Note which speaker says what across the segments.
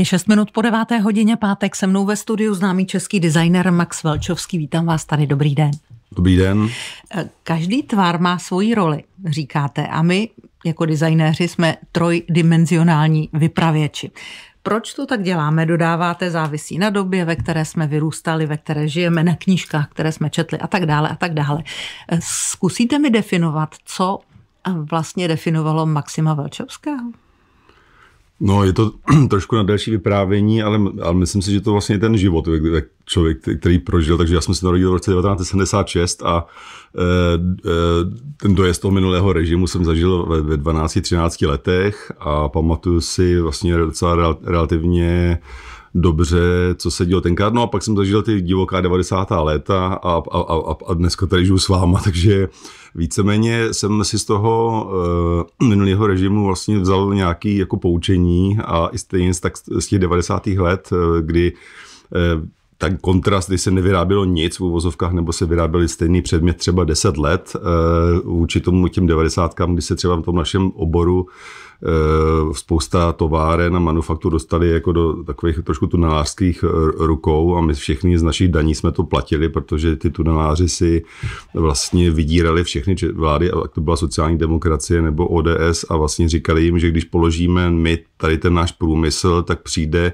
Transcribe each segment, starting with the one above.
Speaker 1: Je 6 minut po 9. hodině pátek se mnou ve studiu známý český designer Max Velčovský. Vítám vás tady, dobrý den. Dobrý den. Eh, každý tvar má svoji roli, říkáte, a my jako designéři jsme trojdimenzionální vypravěči. Proč to tak děláme, dodáváte, závisí na době, ve které jsme vyrůstali, ve které žijeme, na knížkách, které jsme četli a tak dále a tak dále. Eh, zkusíte mi definovat, co eh, vlastně definovalo Maxima Velčovského?
Speaker 2: No, je to trošku na další vyprávění, ale, ale myslím si, že to vlastně je ten život, jak člověk, který prožil. Takže já jsem se narodil v roce 1976 a e, e, ten dojezd toho minulého režimu jsem zažil ve, ve 12-13 letech a pamatuju si vlastně docela rel, relativně dobře, co se dělo tenkrát. No a pak jsem zažil ty divoká 90. léta a, a, a, a dneska tady žiju s váma, takže víceméně jsem si z toho uh, minulého režimu vlastně vzal nějaké jako poučení a i stejně tak z těch 90. let, eh, kdy eh, ten kontrast, kdy se nevyrábělo nic v uvozovkách, nebo se vyráběly stejný předmět třeba 10 let, eh, vůči tomu těm 90. kdy se třeba v tom našem oboru eh, spousta továren a manufaktur dostali jako do takových trošku tunelářských eh, rukou a my všichni z našich daní jsme to platili, protože ty tuneláři si vlastně vydírali všechny vlády, ať to byla sociální demokracie nebo ODS a vlastně říkali jim, že když položíme my tady ten náš průmysl, tak přijde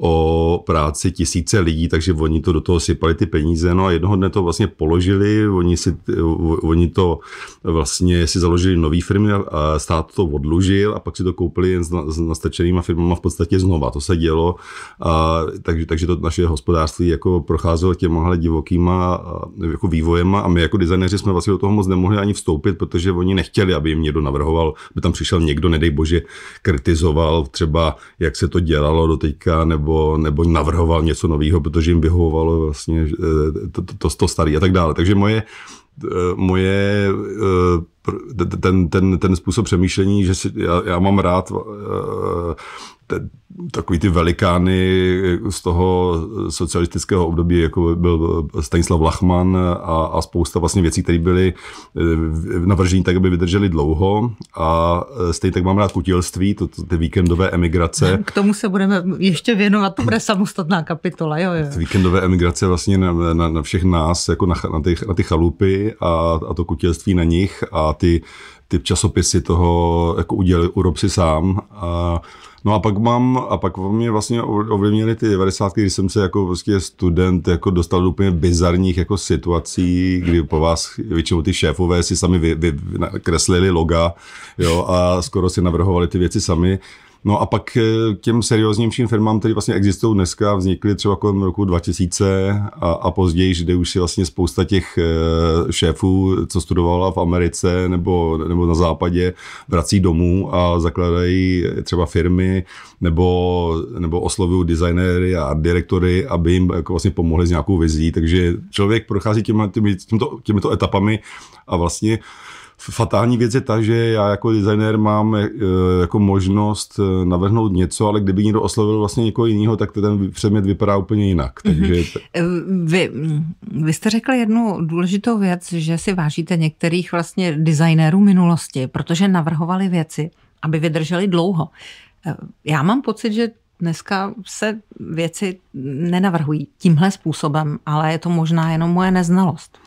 Speaker 2: o práci tisíce lidí, takže takže oni to do toho sypali ty peníze, no a jednoho dne to vlastně položili, oni, si, oni to vlastně si založili nový firmy a stát to odlužil a pak si to koupili jen s, s nastačenýma firmama v podstatě znova, to se dělo, a, takže, takže to naše hospodářství jako procházelo těmahle divokýma eh, jako vývojema a my jako designéři jsme vlastně do toho moc nemohli ani vstoupit, protože oni nechtěli, aby jim někdo navrhoval, aby tam přišel někdo, nedej bože, kritizoval třeba, jak se to dělalo do teďka, nebo, nebo navrhoval něco nového, protože jim vyhovovalo vlastně eh, to, to, to starý a tak dále. Takže moje, eh, moje eh, ten, ten, ten způsob přemýšlení, že si, já, já mám rád te, takový ty velikány z toho socialistického období, jako byl Stanislav Lachman a, a spousta vlastně věcí, které byly eh, navrženy tak, aby vydržely dlouho. A eh, stejně tak mám rád kutilství, to, to, ty víkendové emigrace. K
Speaker 1: tomu se budeme ještě věnovat, to bude samostatná kapitola. Jo, jo.
Speaker 2: Ty víkendové emigrace vlastně na, na, na všech nás, jako na, na, ty, na ty chalupy a, a to kutilství na nich a ty, ty časopisy toho jako udělali urob si sám. A, No a pak mám, a pak mě vlastně ovlivnili ty 90. kdy jsem se jako prostě student jako dostal do úplně bizarních jako situací, kdy po vás většinou ty šéfové si sami vy, vy, kreslili loga, jo, a skoro si navrhovali ty věci sami. No a pak eh, těm serióznějším firmám, které vlastně existují dneska, vznikly třeba kolem roku 2000 a, a později, kde už je vlastně spousta těch eh, šéfů, co studovala v Americe nebo, nebo na západě, vrací domů a zakládají třeba firmy nebo, nebo oslovují designéry a direktory, aby jim jako vlastně pomohli s nějakou vizí. Takže člověk prochází těma, těmi, těmito, těmito etapami a vlastně Fatální věc je ta, že já jako designér mám eh, jako možnost eh, navrhnout něco, ale kdyby někdo oslovil vlastně někoho jiného, tak ten předmět vypadá úplně jinak. Mhm. Takže...
Speaker 1: Mm-hmm. Vy, mm, vy jste řekl jednu důležitou věc, že si vážíte některých vlastně designérů minulosti, protože navrhovali věci, aby vydrželi dlouho. Já mám pocit, že dneska se věci nenavrhují tímhle způsobem, ale je to možná jenom moje neznalost.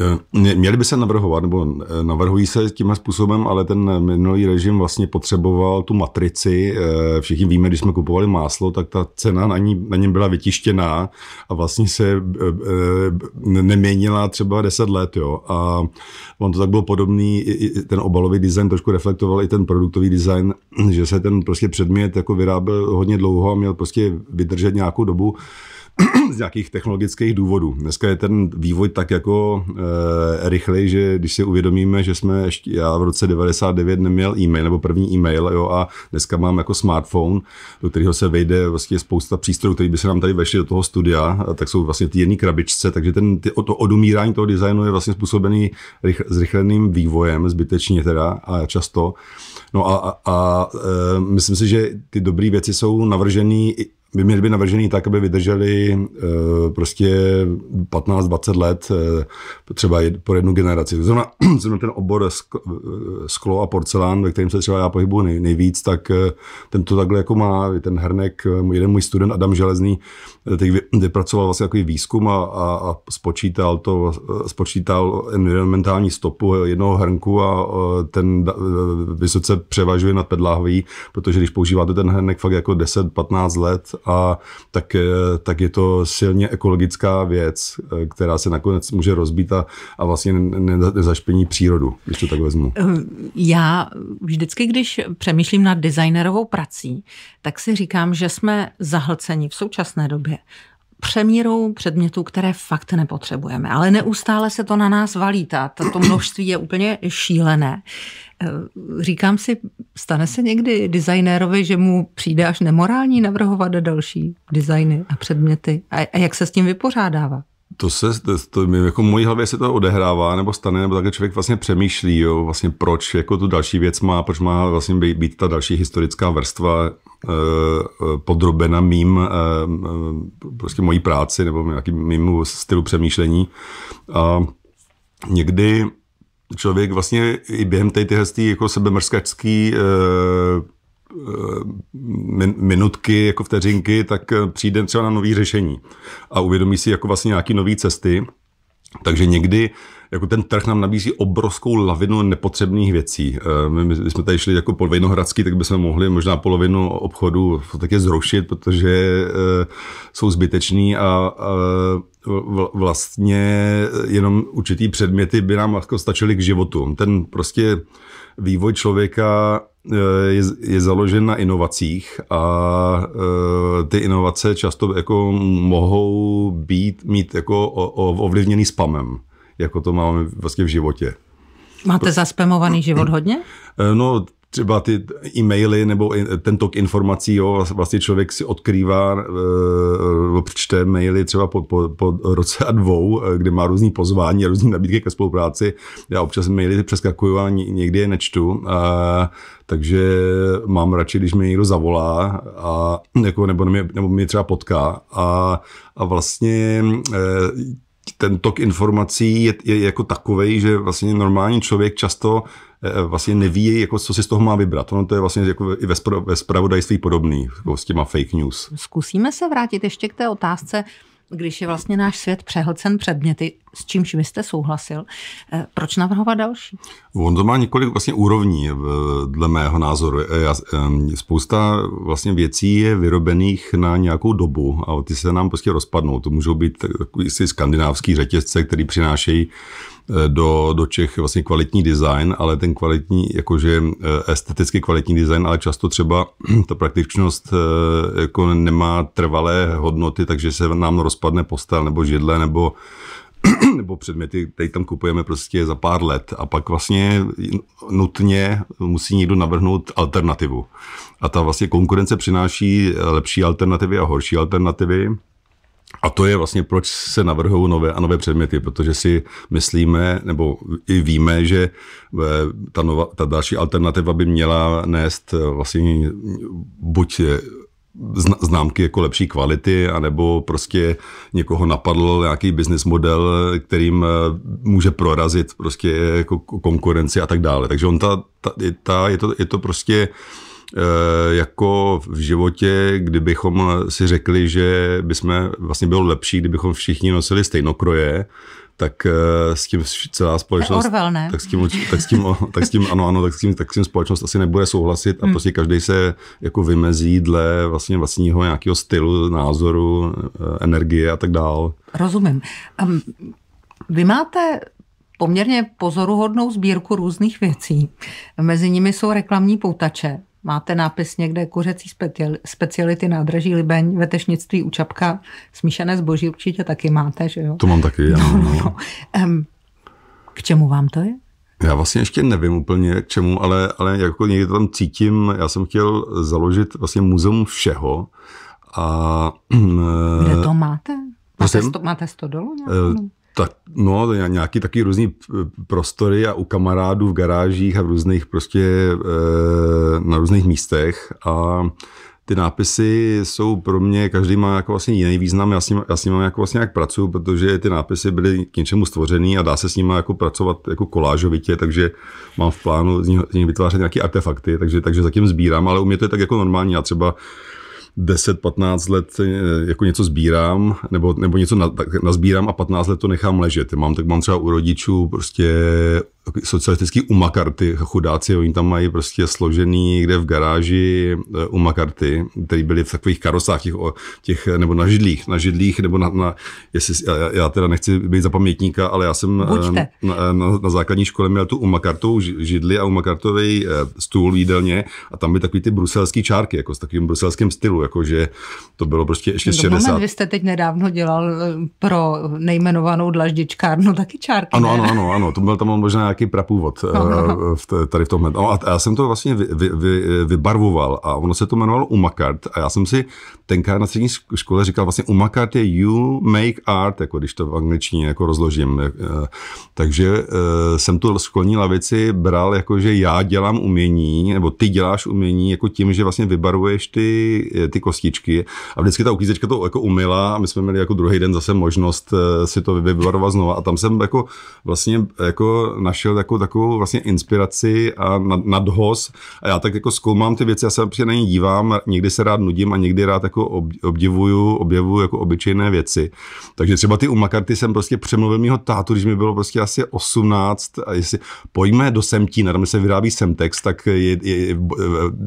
Speaker 2: Eh, měli by se navrhovat, nebo eh, navrhují se tímhle způsobem, ale ten minulý režim vlastně potřeboval tu matrici. Eh, všichni víme, když jsme kupovali máslo, tak ta cena na, ní, na něm byla vytištěná a vlastně se neměnila třeba 10 let. Jo. A on to tak bylo podobný, ten obalový design trošku reflektoval i ten produktový design, že se ten prostě předmět jako vyráběl hodně dlouho a měl prostě vydržet nějakou dobu. z nějakých technologických důvodů. Dneska je ten vývoj tak jako e, rychlej, že když si uvědomíme, že jsme ještě, já v roce 99 neměl e-mail, nebo první e-mail, jo, a dneska mám jako smartphone, do kterého se vejde vlastně spousta přístrojů, které by se nám tady vešly do toho studia, tak jsou vlastně ty jedné krabičce, takže ten, ty, to odumírání toho designu je vlastně způsobený rychl, zrychleným vývojem, zbytečně teda a často. No a, a, a eh, myslím si, že ty dobré věci jsou navržené by měly být navržený tak, aby vydrželi eh, prostě 15-20 let eh, třeba po jednu generaci. Zrovna, zrovna ten obor eh, sklo a porcelán, ve kterém se třeba já pohybuji nej, nejvíc, tak ten to takhle jako má. Ten hrnek. jeden můj student Adam Železný, teď vypracoval vlastně takový výzkum a, a, a spočítal to, spočítal environmentální stopu jednoho hrnku a ten vysoce převažuje nad Pedláhový, protože když používáte ten hrnek fakt jako 10-15 let, a tak, eh, tak je to silně ekologická věc, eh, která se nakonec může rozbít a, a vlastně nezašpení přírodu, když to tak vezmu.
Speaker 1: Eh, já vždycky, když přemýšlím nad designerovou prací, tak si říkám, že jsme zahlceni v současné době přemírou předmětů, které fakt nepotřebujeme. Ale neustále se to na nás valí. Ta, to množství je úplně šílené. E, říkám si, stane se někdy designérovi, že mu přijde až nemorální navrhovat další designy a předměty? A, a jak se s tím vypořádává?
Speaker 2: to se, to, to, jako v mojí hlavě se to odehrává, nebo stane, nebo takhle člověk vlastně přemýšlí, jo, vlastně proč jako tu další věc má, proč má vlastně být, být ta další historická vrstva eh, eh podrobena mým, eh, prostě mojí práci, nebo nějakým mým stylu přemýšlení. A někdy člověk vlastně i během té jako sebemrskačské eh, Eh, min, minutky, jako vteřinky, tak eh, přijde třeba na nový řešení a uvědomí si jako vlastně nějaký nové cesty. Takže někdy jako ten trh nám nabízí obrovskou lavinu nepotřebných věcí. Eh, my, my jsme tady šli jako po Vinohradský, tak bychom mohli možná polovinu obchodu také zrušit, protože jsou zbytečný a, a vlastně jenom určitý předměty by nám jako stačily k životu. Ten prostě vývoj člověka Eh, je, je založen na inovacích a e, ty inovace často jako mohou být, mít jako o, o, ovlivněný spamem, jako to máme vlastně v životě.
Speaker 1: Máte zaspamovaný život hodně?
Speaker 2: Eh, no, třeba ty e-maily nebo ten tok informací, jo, vlastně člověk si odkrývá, přečte eh, eh, maily třeba po, po, po roce a dvou, eh, kde má různý pozvání a různý nabídky ke spolupráci. Já občas maily přeskakuju a někdy je nečtu, E, takže mám radši, když mi někdo zavolá a, jako, nebo, mě, nebo mě třeba potká a, a vlastně ten tok informací je, je jako takový, že vlastně normální člověk často Eh, vlastně neví, jako, co si z toho má vybrat. Ono to je vlastně jako i ve, spravodajství podobný jako s těma fake news.
Speaker 1: Zkusíme se vrátit ještě k té otázce, když je vlastně náš svět přehlcen předměty, s čímž vy jste souhlasil, eh, proč navrhovat další?
Speaker 2: On to má několik vlastně úrovní, eh, dle mého názoru. Eh, ehm, spousta vlastně věcí je vyrobených na nějakou dobu a ty se nám prostě rozpadnou. To můžou být takový skandinávský řetězce, který přinášejí do, do Čech vlastně kvalitní design, ale ten kvalitní, jakože esteticky kvalitní design, ale často třeba ta praktičnost jako nemá trvalé hodnoty, takže se nám rozpadne postel nebo židle nebo nebo předměty, tady tam kupujeme prostě za pár let a pak vlastně nutně musí někdo navrhnout alternativu. A ta vlastně konkurence přináší lepší alternativy a horší alternativy. A to je vlastně, proč se navrhují nové a nové předměty, protože si myslíme, nebo i víme, že eh, ta, nova, ta další alternativa by měla nést eh, vlastně buď eh, známky jako lepší kvality, anebo prostě někoho napadl nějaký business model, kterým eh, může prorazit prostě jako konkurenci a tak dále. Takže on ta, ta, ta je, to, je to prostě eh, jako v životě, kdybychom si řekli, že bychom vlastně bylo lepší, kdybychom všichni nosili stejnokroje, tak eh, s tím celá společnost, Orwell, ne? tak s tím, tak s tím, tak s tím, ano, ano, tak s tím, tak s tím společnost asi nebude souhlasit a hmm. prostě každý se jako vymezí dle vlastně vlastního nějakého stylu, názoru, eh, energie a tak dál.
Speaker 1: Rozumím. Um, vy máte poměrně pozoruhodnou sbírku různých věcí. Mezi nimi jsou reklamní poutače. Máte nápis někde kuřecí speciality nádraží Libeň, vetešnictví u Čapka, smíšené zboží určitě taky máte, že jo? To
Speaker 2: mám taky, já. No, no.
Speaker 1: Um, k čemu vám to je?
Speaker 2: Já vlastně ještě nevím úplně k čemu, ale, ale jako někdy to tam cítím, já jsem chtěl založit vlastně muzeum všeho. A, Kde to
Speaker 1: máte? Prostě- máte, sto, máte stodolu eh, nějakou?
Speaker 2: tak, no, nějaký takový různý eh, prostory a u kamarádů v garážích a v různých prostě eh, na různých místech a ty nápisy jsou pro mě, každý má jako vlastně jiný význam, já s ním, já s mám jako vlastně jak pracuji, protože ty nápisy byly k něčemu stvořený a dá se s nimi jako pracovat jako kolážovitě, takže mám v plánu z nich, z nich vytvářet nějaké artefakty, takže, takže zatím sbírám, ale u mě to je tak jako normální, já třeba 10-15 let eh, jako něco sbírám, nebo, nebo něco nazbírám a 15 let to nechám ležet. Mám, tak mám třeba u rodičů prostě socialistický umakarty, chudáci, oni tam mají prostě složený někde v garáži eh, umakarty, které byly v takových karosách těch, těch eh, nebo na židlích, na židlích, nebo na, na jestli, já, já teda nechci být za pamětníka, ale já jsem eh, na, na, na, základní škole měl tu Makartou židli a Makartovej stůl jídelně a tam byly takový ty bruselský čárky, jako s takovým bruselským stylu, jako že to bylo prostě ještě no, z 60. Moment, vy
Speaker 1: jste teď nedávno dělal pro nejmenovanou dlaždičkárnu taky čárky, Ano, ne? ano,
Speaker 2: ano, ano, to byl tam možná nějaký prapůvod eh, v, tady v tomhle. No a já jsem to vlastně vy, vy, vy, vybarvoval a ono se to jmenovalo Umakart a já jsem si tenkrát na střední škole říkal vlastně Umakart je you make art, jako když to v angličtině jako rozložím. Eh, takže eh, jsem tu školní lavici bral jako, že já dělám umění, nebo ty děláš umění, jako tím, že vlastně vybarvuješ ty, ty kostičky a vždycky ta uklízečka to jako umila a my jsme měli jako druhý den zase možnost si to vybarvovat znova a tam jsem jako vlastně jako našel našel jako takovou vlastně inspiraci a nad, nadhoz. A já tak jako zkoumám ty věci, já se na ně dívám, někdy se rád nudím a někdy rád jako ob, obdivuju, objevuju jako obyčejné věci. Takže třeba ty umakarty jsem prostě přemluvil mýho tátu, když mi bylo prostě asi 18 a jestli pojďme do Semtína, tam se vyrábí Semtex, tak je, je, je e,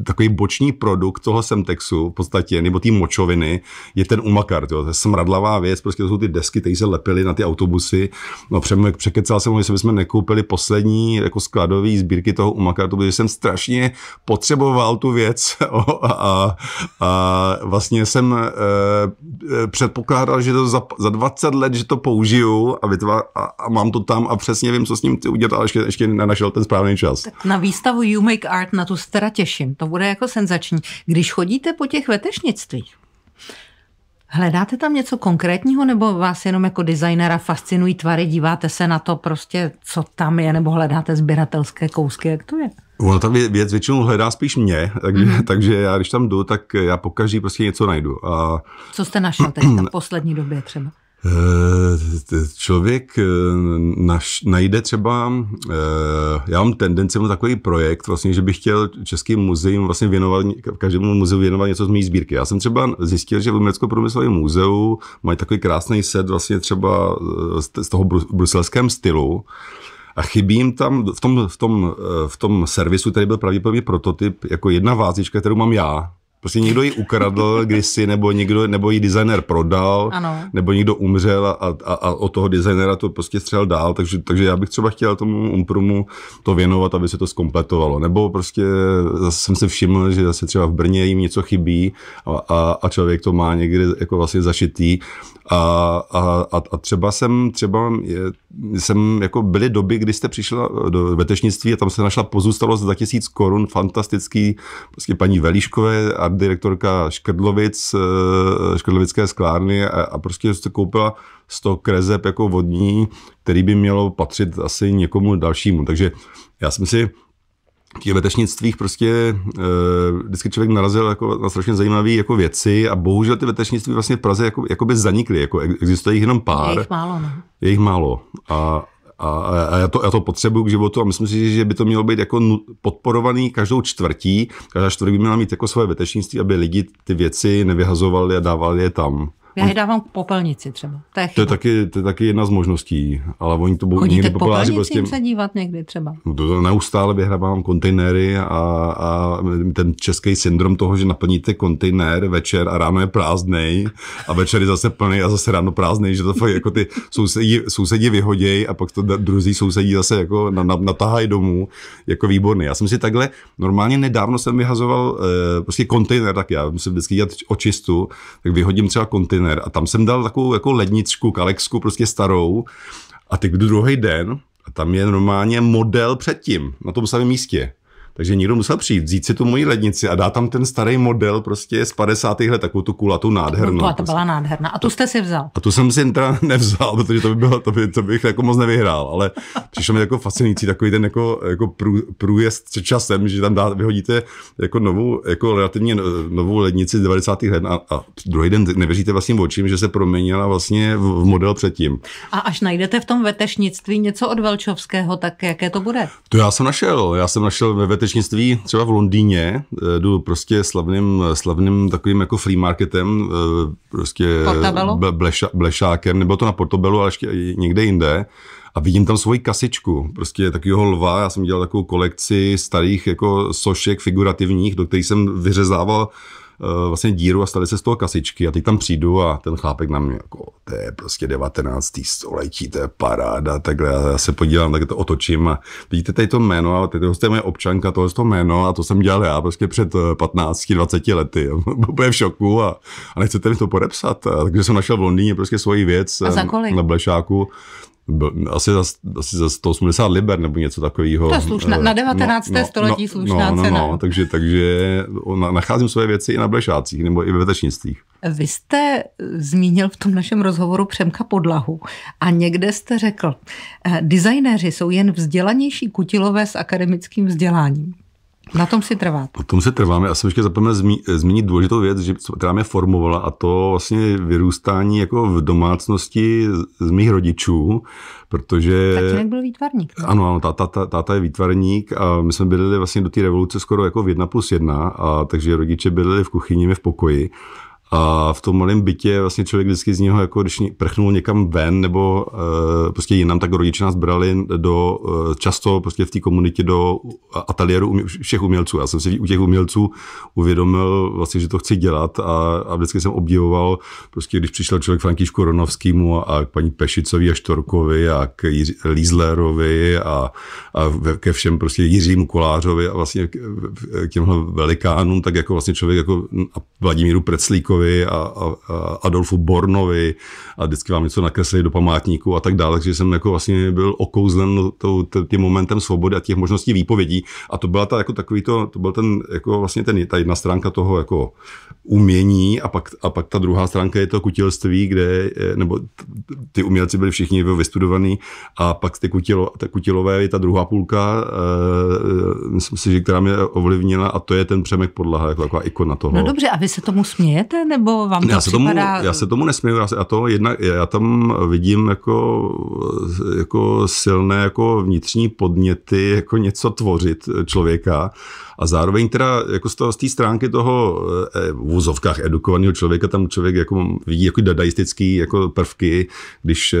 Speaker 2: takový boční produkt toho Semtexu v podstatě, nebo té močoviny, je ten umakart, jo, to je smradlavá věc, prostě to jsou ty desky, které se lepily na ty autobusy. No překecal jsem ho, jestli bychom nekoupili poslední poslední jako skladové sbírky toho Umakartu, protože jsem strašně potřeboval tu věc a, a, a vlastně jsem e, předpokládal, že to za, za 20 let, že to použiju a, vytvá, a, a mám to tam a přesně vím, co s ním chci udělat, ale ještě, ještě nenašel ten správný čas. Tak
Speaker 1: na výstavu You Make Art na tu se teda těším, to bude jako senzační. Když chodíte po těch vetešnictvích, Hledáte tam něco konkrétního, nebo vás jenom jako designera fascinují tvary, díváte se na to prostě, co tam je, nebo hledáte sběratelské kousky, jak to je?
Speaker 2: Ona ta věc většinou hledá spíš mě, takže, mm. takže já když tam jdu, tak já pokaždý prostě něco najdu. A...
Speaker 1: Co jste našel teď v poslední době třeba?
Speaker 2: Eh, člověk eh, naš, najde třeba, eh, já mám tendenci mám takový projekt, vlastně, že bych chtěl Českým muzeím vlastně věnovat, každému muzeu věnovat něco z mé sbírky. Já jsem třeba zjistil, že v německo průmyslové muzeu mají takový krásný set vlastně třeba z toho bruselském stylu, a chybí jim tam v tom, v tom, v tom servisu, který byl pravděpodobně prototyp, jako jedna vázička, kterou mám já, Prostě někdo ji ukradl kdysi, nebo někdo, nebo ji designer prodal, ano. nebo někdo umřel a, a, a od toho designera to prostě střel dál, takže, takže já bych třeba chtěl tomu Umprumu to věnovat, aby se to skompletovalo, Nebo prostě zase jsem se všiml, že zase třeba v Brně jim něco chybí a, a, a člověk to má někde jako vlastně zašitý a, a, a třeba jsem, třeba je, jsem, jako byly doby, kdy jste přišla eh, do vetešnictví a tam se našla pozůstalost za tisíc korun, fantastický, prostě paní Velíškové, art direktorka Škrdlovic, eh, Škrdlovické sklárny a, a prostě jste koupila 100 krezeb jako vodní, který by mělo patřit asi někomu dalšímu. Takže já jsem si těch vetešnictvích prostě e, vždycky člověk narazil jako na strašně zajímavé jako věci a bohužel ty vetešnictví vlastně v Praze jako, jako by zanikly, jako existuje jich jenom pár. Je jich málo, ne? No. Je jich málo a, a, a já, to, já to potřebuju k životu a myslím si, že by to mělo být jako podporovaný každou čtvrtí, každá čtvrtí by měla mít jako svoje vetešnictví, aby lidi ty věci nevyhazovali a dávali je tam.
Speaker 1: Já je dávám k popelnici třeba. To je, to je,
Speaker 2: taky, to je taky jedna z možností, ale oni to budou někdy popelnici Prostě... se
Speaker 1: dívat někdy třeba.
Speaker 2: No to, to neustále vyhrávám kontejnery a, a, ten český syndrom toho, že naplníte kontejner večer a ráno je prázdný, a večer je zase plný a zase ráno prázdný, že to fakt jako ty sousedí, sousedí vyhodějí a pak to druzí sousedí zase jako na, na, natahají domů, jako výborný. Já jsem si takhle, normálně nedávno jsem vyhazoval eh, prostě kontejner, tak já musím vždycky dělat očistu, tak vyhodím třeba kontejner kontejner a tam jsem dal takovou jako ledničku, kalexku, prostě starou a teď jdu druhý den a tam je normálně model předtím, na tom samém místě. Takže někdo musel přijít, vzít si tu moji lednici a dát tam ten starý model prostě z 50. let, takovou tu kulatu nádhernou. To, no,
Speaker 1: to byla nádherná. A tu jste si vzal?
Speaker 2: A tu jsem si teda nevzal, protože to by bylo, to, by, to bych jako moc nevyhrál, ale přišlo mi jako fascinující takový ten jako, jako prů, průjezd před časem, že tam dá, vyhodíte jako novou, jako relativně no, novou lednici z 90. let a, a druhý den nevěříte vlastním očím, že se proměnila vlastně v, v model předtím.
Speaker 1: A až najdete v tom vetešnictví něco od Velčovského, tak jaké to bude?
Speaker 2: To já jsem našel. Já jsem našel ve letečnictví třeba v Londýně eh, jdu prostě slavným, eh, slavným takovým jako free marketem, eh, prostě bleša, blešákem, nebo to na Portobelu, ale ještě někde jinde a vidím tam svoji kasičku, prostě takového lva, já jsem dělal takovou kolekci starých jako sošek figurativních, do kterých jsem vyřezával Eh, vlastně díru a staly se z toho kasičky a teď tam přijdu a ten chlápek na mě jako, to je prostě 19. století, to je paráda, takhle já se podívám, tak to otočím a vidíte tady to jméno a tady to je moje občanka, tohle je to jméno a to jsem dělal já prostě před 15, eh, 20 lety. Bude v šoku a, a nechcete mi to podepsat. takže jsem našel v Londýně prostě svoji věc a za kolik? Eh, na Blešáku asi za, asi za 180 liber nebo něco takového. To je slušná, eh, na 19. No, no, století no, slušná no, no, cena. No, no, takže, takže nacházím své věci i na blešácích nebo i ve vetečnictvích.
Speaker 1: Vy jste zmínil v tom našem rozhovoru Přemka Podlahu a někde jste řekl, eh, designéři jsou jen vzdělanější kutilové s akademickým vzděláním. Na tom si trváte.
Speaker 2: Na tom se trváme. Já jsem ještě zapomněl zmínit důležitou věc, že, která mě formovala, a to vlastně vyrůstání jako v domácnosti z mých rodičů, protože... Tatínek
Speaker 1: byl výtvarník. Ne? Ano,
Speaker 2: ano, táta, táta, táta je výtvarník a my jsme byli vlastně do té revoluce skoro jako v jedna plus jedna a, takže rodiče byli v kuchyni, my v pokoji. A v tom malém bytě vlastně člověk vždycky z něho, jako když prchnul někam ven nebo uh, prostě jinam, tak rodiče nás brali do, uh, často prostě v té komunitě do ateliéru umě, všech umělců. Já jsem si u těch umělců uvědomil vlastně, že to chci dělat a, a vždycky jsem obdivoval, prostě když přišel člověk Františku Ronovskýmu a, a k paní Pešicovi a Štorkovi a k Lízlerovi a, a ke všem prostě Jiřímu Kolářovi a vlastně k, k těmhle velikánům, tak jako vlastně člověk jako a Vladimíru Preclíkovi Hitlerovi a, a, a Adolfu Bornovi a vždycky vám něco nakreslili do památníku a tak dále, takže jsem jako vlastně byl okouzlen tím momentem svobody a těch možností výpovědí a to byla ta, jako takový to, to byl ten, jako vlastně ten, ta jedna stránka toho jako umění a pak, a pak ta druhá stránka je to kutilství, kde, nebo ty umělci byli všichni vystudovaní a pak ty kutilo, ta kutilové je ta druhá půlka, e, myslím si, že která mě ovlivnila a to je ten Přemek Podlaha, jako taková ikona toho. No dobře,
Speaker 1: a vy se tomu smějete, nebo vám to já se připadá... Tomu,
Speaker 2: já se tomu nesměju, já, se, já, to jedna, já tam vidím jako, jako silné jako vnitřní podněty, jako něco tvořit člověka a zároveň teda jako z, toho, z té stránky toho eh, v úzovkách edukovaného člověka, tam člověk jako vidí jako dadaistický jako prvky, když, eh,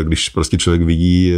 Speaker 2: eh, když prostě člověk vidí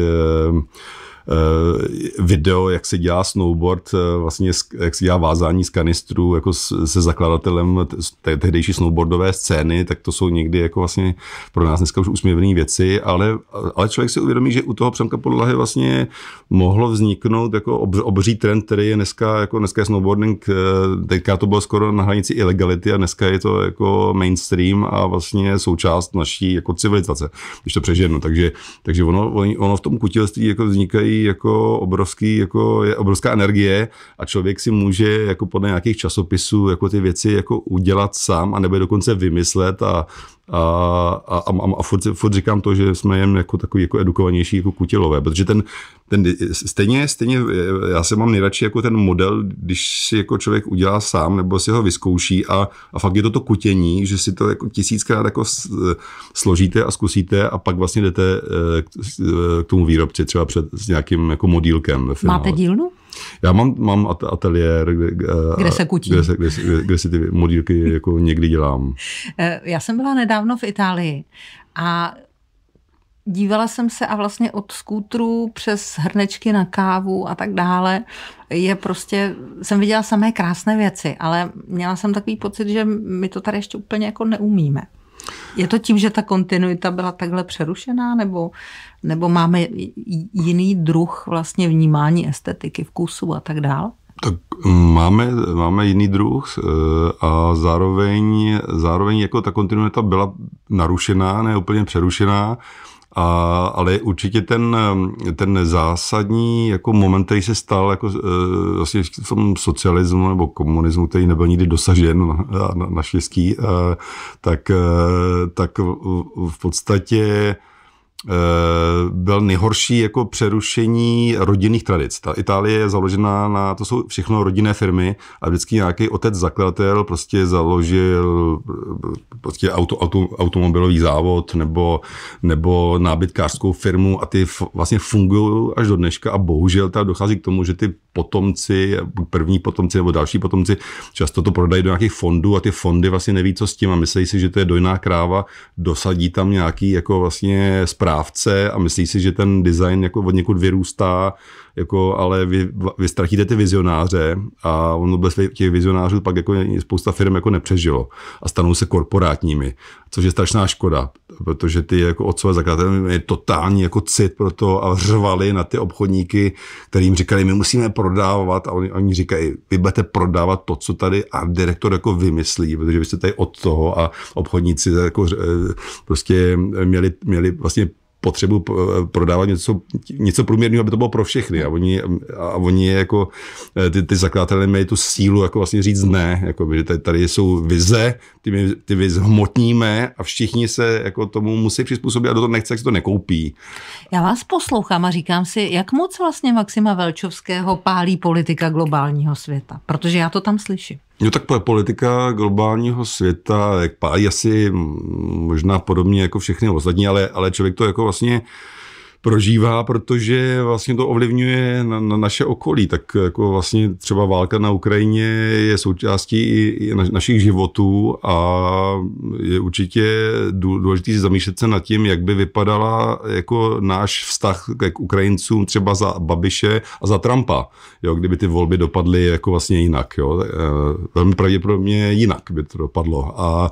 Speaker 2: Eh, video, jak se dělá snowboard, eh, vlastně jak se dělá vázání z kanistru, jako se zakladatelem té tehdejší snowboardové scény, tak to jsou někdy jako vlastně pro nás dneska už usměvné věci, ale, ale člověk si uvědomí, že u toho Přemka Podlahy vlastně mohlo vzniknout jako obří trend, který je dneska, jako dneska je snowboarding, eh, teďka to bylo skoro na hranici ilegality a dneska je to jako mainstream a vlastně součást naší jako civilizace, když to přeženu. Takže, takže ono, ono v tom kutilství jako vznikají jako obrovský, jako je obrovská energie a člověk si může jako podle nějakých časopisů jako ty věci jako udělat sám a nebo dokonce vymyslet a a, a, a, a furt, furt, říkám to, že jsme jen jako takový jako edukovanější jako kutilové, protože ten, ten stejně, stejně, já se mám nejradši jako ten model, když si jako člověk udělá sám nebo si ho vyzkouší a, a fakt je to to kutění, že si to jako tisíckrát jako složíte a zkusíte a pak vlastně jdete eh, k, eh, k tomu výrobci třeba před s nějakým jako modílkem Máte dílnu? Já mám, mám ateliér, kde, eh, kde se kutí. Kde, se, kde, kde, si ty modílky jako někdy dělám.
Speaker 1: Eh, já jsem byla nedávno v Itálii a dívala jsem se a vlastně od skútrů přes hrnečky na kávu a tak dále je prostě, jsem viděla samé krásné věci, ale měla jsem takový pocit, že my to tady ještě úplně jako neumíme. Je to tím, že ta kontinuita byla takhle přerušená, nebo, nebo máme jiný druh vlastně vnímání estetiky, vkusu a tak dále?
Speaker 2: Tak mm, máme, máme jiný druh eh, a zároveň, zároveň jako ta kontinuita byla narušená, ne úplně přerušená, a, ale určitě ten, ten zásadní jako moment, který se stal jako, eh, vlastně v tom socialismu nebo komunismu, který nebyl nikdy dosažen na, na, e, tak, eh, tak v podstatě Eh, byl nejhorší jako přerušení rodinných tradic. Ta Itálie je založená na, to jsou všechno rodinné firmy a vždycky nějaký otec zakladatel prostě založil eh, prostě auto, auto, automobilový závod nebo, nebo nábytkářskou firmu a ty f, vlastně fungují až do dneška a bohužel ta dochází k tomu, že ty potomci, první potomci nebo další potomci často to prodají do nějakých fondů a ty fondy vlastně neví, co s tím a myslí si, že to je dojná kráva, dosadí tam nějaký jako vlastně správ správce a myslí si, že ten design jako od někud vyrůstá, jako, ale vy, vy ztratíte ty vizionáře a ono bez těch vizionářů pak jako spousta firm jako nepřežilo a stanou se korporátními, což je strašná škoda, protože ty jako otcové zakladatelé je totální jako cit pro to a řvali na ty obchodníky, kterým říkali, my musíme prodávat a oni, oni říkají, vy budete prodávat to, co tady a direktor jako vymyslí, protože vy jste tady od toho a obchodníci jako, eh, prostě měli, měli vlastně potřebu eh, prodávat něco, něco průměrného, aby to bylo pro všechny. A oni, a oni jako, eh, ty, ty zakladatelé mají tu sílu jako vlastně říct ne. Jako, že tady, tady jsou vize, ty, my, ty vize hmotníme a všichni se jako tomu musí přizpůsobit a do toho nechce, jak se to nekoupí.
Speaker 1: Já vás poslouchám a říkám si, jak moc vlastně Maxima Velčovského pálí politika globálního světa, protože já to tam slyším.
Speaker 2: No tak politika globálního světa, jak pálí asi možná podobně jako všechny ostatní, ale, ale člověk to jako vlastně prožívá, protože vlastně to ovlivňuje na, na naše okolí. Tak jako vlastně třeba válka na Ukrajině je součástí i, i na, našich životů a je určitě důležité si zamýšlet se nad tím, jak by vypadala jako náš vztah k Ukrajincům třeba za Babiše a za Trumpa, jo, kdyby ty volby dopadly jako vlastně jinak. Jo. Eh, velmi pravděpodobně jinak by to dopadlo. A,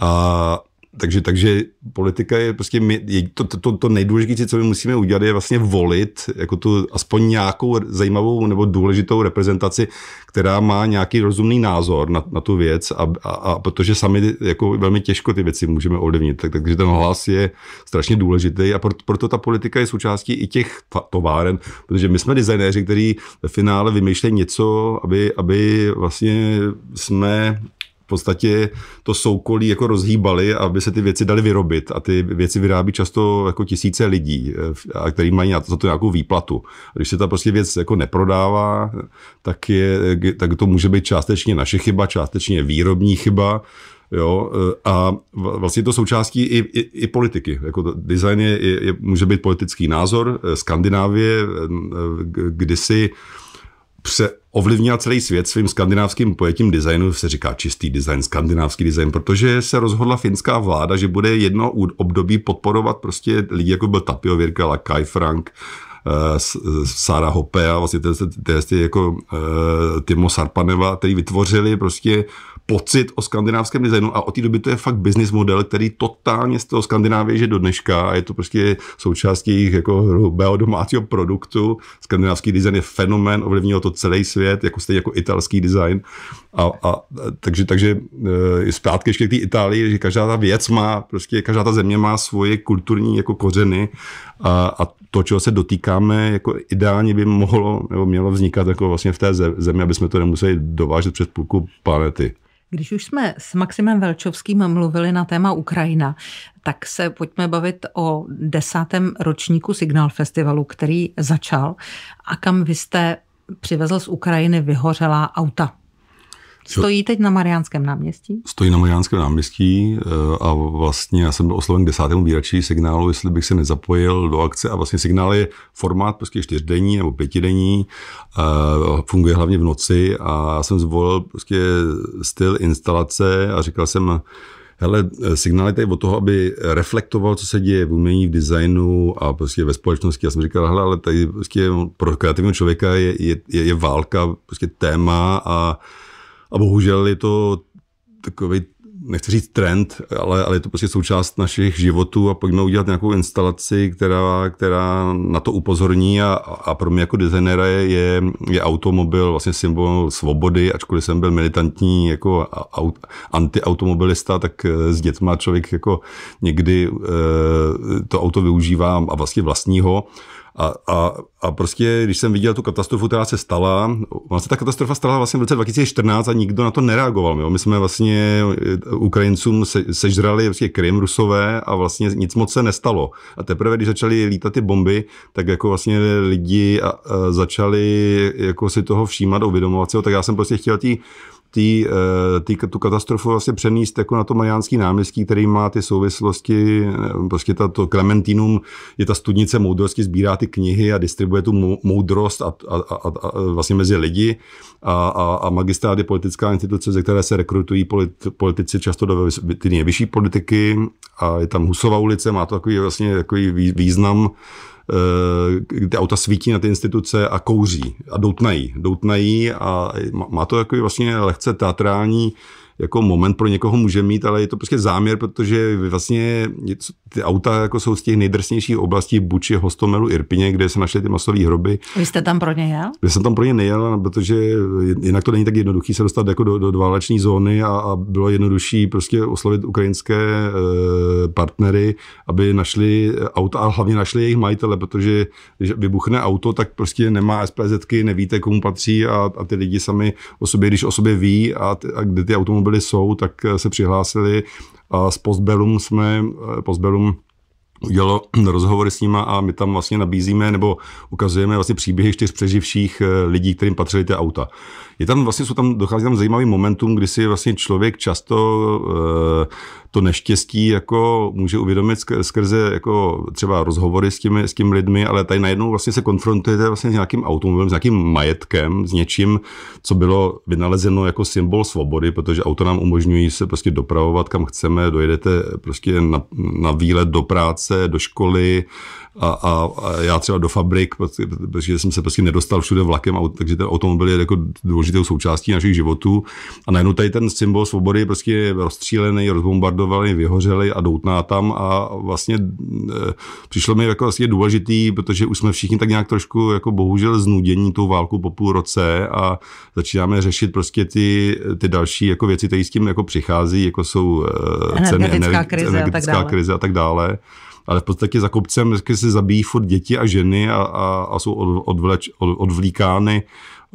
Speaker 2: a takže, takže politika je prostě my, je to, to, to nejdůležitější, co my musíme udělat, je vlastně volit jako tu aspoň nějakou zajímavou nebo důležitou reprezentaci, která má nějaký rozumný názor na, na tu věc a, a, a protože sami jako velmi těžko ty věci můžeme ovlivnit, tak, takže ten hlas je strašně důležitý a proto, proto ta politika je součástí i těch továren, protože my jsme designéři, kteří ve finále vymýšlejí něco, aby, aby vlastně jsme podstatě to soukolí jako rozhýbali, aby se ty věci dali vyrobit. A ty věci vyrábí často jako tisíce lidí, eh, a který mají na to, to nějakou výplatu. A když se ta prostě věc jako neprodává, tak, je, tak to může být částečně naše chyba, částečně výrobní chyba. Jo, eh, a vlastně to součástí i, i, i politiky. Jako design je, je, může být politický názor. Eh, Skandinávie kdysi pře- ovlivnila celý svět svým skandinávským pojetím designu, se říká čistý design, skandinávský design, protože se rozhodla finská vláda, že bude jedno období podporovat prostě lidi, jako byl Tapio Virkala, Kai Frank, eh, Sara Hoppe a vlastně ty, ty, ty, jako, eh, Timo Sarpaneva, který vytvořili prostě pocit o skandinávském designu a od té doby to je fakt business model, který totálně z toho Skandinávie že do dneška a je to prostě součástí jejich jako hrubého domácího produktu. Skandinávský design je fenomén, ovlivnil to celý svět, jako stejně jako italský design. A, a takže, takže e, zpátky ještě k té Itálii, že každá ta věc má, prostě každá ta země má svoje kulturní jako kořeny a, a to, čeho se dotýkáme, jako ideálně by mohlo nebo mělo vznikat jako vlastně v té zemi, aby jsme to nemuseli dovážet přes půlku planety.
Speaker 1: Když už jsme s Maximem Velčovským mluvili na téma Ukrajina, tak se pojďme bavit o desátém ročníku Signál Festivalu, který začal a kam vy jste přivezl z Ukrajiny vyhořelá auta. Stojí teď na Mariánském náměstí?
Speaker 2: Stojí na Mariánském náměstí eh, a vlastně já jsem byl osloven k desátému výračí signálu, jestli bych se nezapojil do akce a vlastně signál je formát prostě čtyřdenní nebo pětidenní, eh, funguje hlavně v noci a já jsem zvolil prostě styl instalace a říkal jsem, Hele, signál je tady o toho, aby reflektoval, co se děje v umění, v designu a prostě ve společnosti. Já jsem říkal, hele, ale tady prostě pro kreativního člověka je, je, je válka, prostě téma a a bohužel je to takový, nechci říct trend, ale, ale je to prostě součást našich životů a pojďme udělat nějakou instalaci, která, která na to upozorní a, a pro mě jako designera je, je, je automobil vlastně symbol svobody, ačkoliv jsem byl militantní jako aut, antiautomobilista, tak eh, s dětma člověk jako někdy e, to auto využívá a vlastně vlastního a, a, a prostě, když jsem viděl tu katastrofu, která se stala, vlastně ta katastrofa stala vlastně v roce 2014 a nikdo na to nereagoval. Jo? My jsme vlastně eh, Ukrajincům se, sežrali vlastně Krym, Rusové a vlastně nic moc se nestalo. A teprve, když začaly lítat ty bomby, tak jako vlastně lidi a, a začali jako si toho všímat, uvědomovat se ho, tak já jsem prostě chtěl tý tý, eh, tý, tu katastrofu vlastně přenést jako na to Mariánský náměstí, který má ty souvislosti, eh, prostě to Clementinum je ta studnice moudrosti, sbírá ty knihy a distribuje tu moudrost a, a, a, a vlastně mezi lidi a, a, a magistrát je politická instituce, ze které se rekrutují polit, politici často do ty nejvyšší politiky a je tam Husova ulice, má to takový vlastně takový význam kde eh, auta svítí na ty instituce a kouří a doutnají. Doutnají a má to takový vlastně lehce teatrální jako moment pro někoho může mít, ale je to prostě záměr, protože vlastně ty auta jako jsou z těch nejdrsnějších oblastí Buči, Hostomelu, Irpině, kde se našly ty masové hroby.
Speaker 1: Vy jste tam pro ně jel?
Speaker 2: Já jsem tam pro ně nejel, no, protože jinak to není tak jednoduché se dostat jako do, do, do zóny a, a, bylo jednodušší prostě oslovit ukrajinské e, partnery, aby našli auta a hlavně našli jejich majitele, protože když vybuchne auto, tak prostě nemá SPZky, nevíte, komu patří a, a ty lidi sami o sobě, když o sobě ví a, a kde ty auto automobily jsou, tak eh, se přihlásili a s Postbellum jsme, eh, Postbellum udělalo rozhovory s nima a my tam vlastně nabízíme nebo ukazujeme vlastně příběhy čtyř přeživších eh, lidí, kterým patřily ty auta. Je tam vlastně, jsou tam, dochází tam zajímavý momentum, kdy si vlastně člověk často e, to neštěstí jako může uvědomit skrze jako třeba rozhovory s těmi, s těmi lidmi, ale tady najednou vlastně se konfrontujete vlastně s nějakým automobilem, s nějakým majetkem, s něčím, co bylo vynalezeno jako symbol svobody, protože auto nám umožňují se prostě dopravovat kam chceme, dojedete prostě na, na výlet do práce, do školy, a, a, a já třeba do fabrik, prostě, protože jsem se prostě nedostal všude vlakem, takže ten automobil je jako důležitou součástí našich životů. A najednou tady ten symbol svobody je prostě rozstřílený, rozbombardovaný, vyhořelý a doutná tam a vlastně e, přišlo mi jako vlastně důležitý, protože už jsme všichni tak nějak trošku jako bohužel znudění tou válku po půl roce a začínáme řešit prostě ty, ty další jako věci, které s tím jako přichází, jako jsou e, ceny, energetická krize, energetická a tak dále. krize a tak dále ale v podstatě za kopcem dneska se zabíjí furt děti a ženy a, a, a jsou odvleč, od, odvlíkány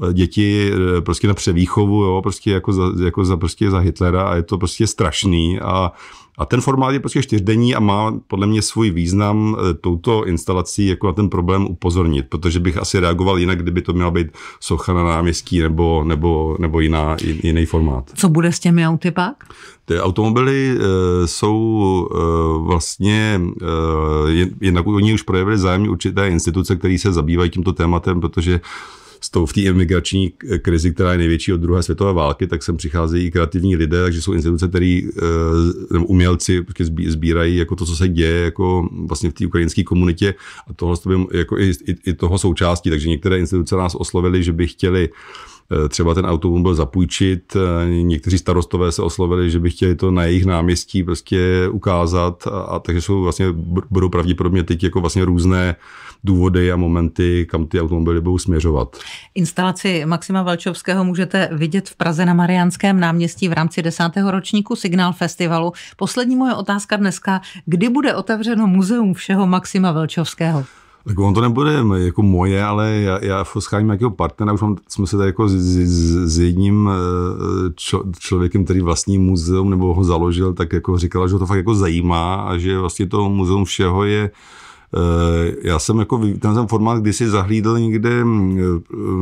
Speaker 2: eh, děti eh, prostě na převýchovu, jo, prostě jako za, jako za, prostě za Hitlera a je to prostě strašný a a ten formát je prostě čtyřdenní a má podle mě svůj význam eh, touto instalací jako na ten problém upozornit, protože bych asi reagoval jinak, kdyby to měla být socha na náměstí nebo, nebo, nebo jiná, jiný formát.
Speaker 1: Co bude s těmi auty pak?
Speaker 2: Ty automobily e, jsou e, vlastně, e, jednak oni už projevili zájem určité instituce, které se zabývají tímto tématem, protože s tou, v té imigrační eh, krizi, která je největší od druhé světové války, tak sem přicházejí i kreativní lidé, takže jsou instituce, které eh, nebo umělci prostě sbírají jako to, co se děje jako vlastně v té ukrajinské komunitě a tohle by, jako i, i, i, toho součástí. Takže některé instituce nás oslovili, že by chtěli eh, třeba ten automobil zapůjčit. Někteří starostové se oslovili, že by chtěli to na jejich náměstí prostě ukázat a, a takže jsou vlastně, budou pravděpodobně teď jako vlastně různé uh, důvody a momenty, kam ty automobily budou směřovat.
Speaker 1: Instalaci Maxima Valčovského můžete vidět v Praze na Mariánském náměstí v rámci desátého ročníku Signál festivalu. Poslední moje otázka dneska, kdy bude otevřeno muzeum všeho Maxima Valčovského?
Speaker 2: Tak on to nebude jako moje, ale já, já scháním nějakého partnera, už mám, jsme se tady jako s, s, s jedním eh, člo, člověkem, který vlastní muzeum nebo ho založil, tak jako říkal, že ho to fakt jako zajímá a že vlastně to muzeum všeho je Eh, já jsem jako ten jsem formát kdysi zahlídl někde mm,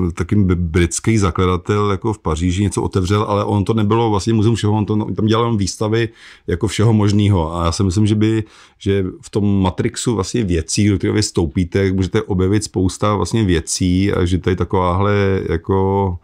Speaker 2: eh, takým britský zakladatel jako v Paříži něco otevřel, ale on to nebylo vlastně muzeum všeho, on to, no- tam dělal výstavy jako všeho možného. A já si myslím, že by, že v tom matrixu vlastně věcí, do kterého vy stoupíte, můžete objevit spousta vlastně věcí a že tady takováhle jako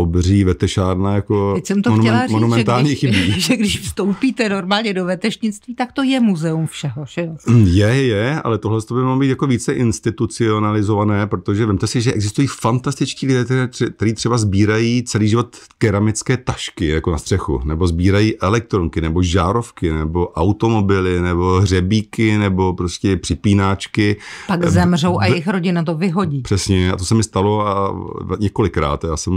Speaker 2: obří vetešárna jako Teď jsem to monument, říct, že když, chybí. Že
Speaker 1: když vstoupíte normálně do vetešnictví, tak to je muzeum všeho, že jo?
Speaker 2: Mm, je, je, ale tohle to by mělo být jako více institucionalizované, protože vemte si, že existují fantastičtí lidé, kteří třeba sbírají celý život keramické tašky jako na střechu, nebo sbírají elektronky, nebo žárovky, nebo automobily, nebo hřebíky, nebo prostě připínáčky.
Speaker 1: Pak zemřou a jejich rodina to vyhodí.
Speaker 2: Přesně, a to se mi stalo a několikrát. Já jsem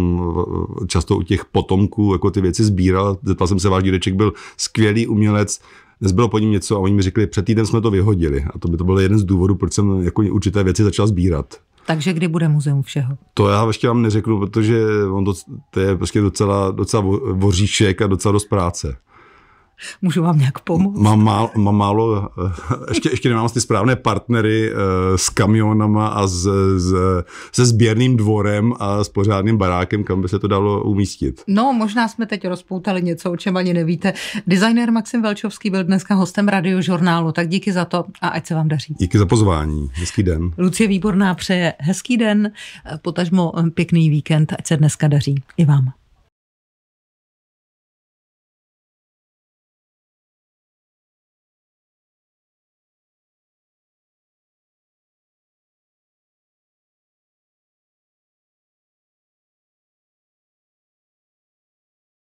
Speaker 2: často u těch potomků jako ty věci sbíral. Zeptal jsem se, váš dědeček byl skvělý umělec, zbylo po ním něco a oni mi řekli, před týden jsme to vyhodili. A to by to byl jeden z důvodů, proč jsem jako určité věci začal sbírat.
Speaker 1: Takže kdy bude muzeum všeho?
Speaker 2: To já ještě vám neřeknu, protože on to, to je prostě docela, docela voříšek a docela dost práce.
Speaker 1: Můžu vám nějak pomoct?
Speaker 2: Mám málo, mám málo eh, ještě, ještě nemám ty správné partnery eh, s kamionama a s, s, se sběrným dvorem a s pořádným barákem, kam by se to dalo umístit.
Speaker 1: No, možná jsme teď rozpoutali něco, o čem ani nevíte. Designer Maxim Velčovský byl dneska hostem radiožurnálu, tak díky za to a ať se vám daří. Díky
Speaker 2: za pozvání. Hezký den.
Speaker 1: Lucie Výborná přeje hezký den, eh, potažmo pěkný víkend, ať se dneska daří i vám.